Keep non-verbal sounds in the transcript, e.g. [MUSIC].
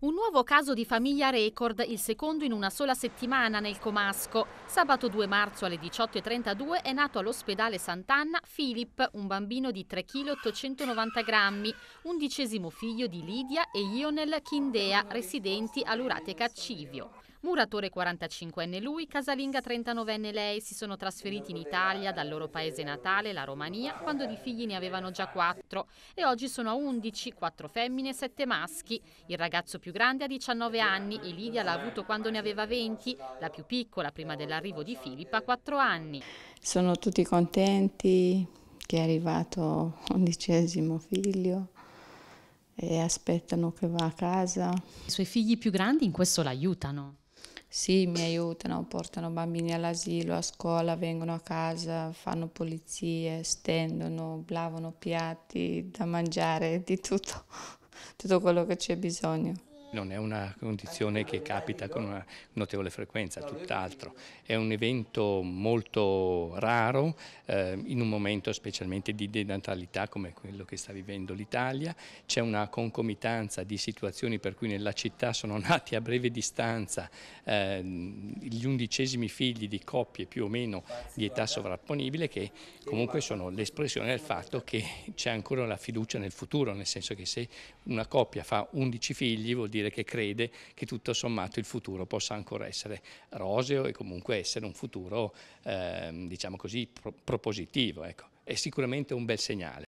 Un nuovo caso di famiglia record, il secondo in una sola settimana nel Comasco. Sabato 2 marzo alle 18.32 è nato all'ospedale Sant'Anna Philip, un bambino di 3,890 kg, undicesimo figlio di Lidia e Lionel Kindea, residenti a Lurate Caccivio. Muratore 45enne lui, casalinga 39enne lei, si sono trasferiti in Italia dal loro paese natale, la Romania, quando di figli ne avevano già 4 e oggi sono a 11, 4 femmine e 7 maschi. Il ragazzo più grande ha 19 anni e Lidia l'ha avuto quando ne aveva 20, la più piccola prima dell'arrivo di Filippa ha 4 anni. Sono tutti contenti che è arrivato undicesimo figlio e aspettano che va a casa. I suoi figli più grandi in questo l'aiutano. Sì, mi aiutano, portano bambini all'asilo, a scuola, vengono a casa, fanno pulizie, stendono, lavano piatti da mangiare, di tutto, [LAUGHS] tutto quello che c'è bisogno. Non è una condizione che capita con una notevole frequenza, tutt'altro. È un evento molto raro eh, in un momento specialmente di denatalità come quello che sta vivendo l'Italia. C'è una concomitanza di situazioni per cui nella città sono [LAUGHS] nati a breve distanza eh, gli undicesimi figli di coppie più o meno di età sovrapponibile che comunque sono l'espressione del fatto che c'è ancora la fiducia nel futuro, nel senso che se una coppia fa 11 figli vuol dire dire che crede che tutto sommato il futuro possa ancora essere roseo e comunque essere un futuro, eh, diciamo così, pro propositivo. Ecco. È sicuramente un bel segnale.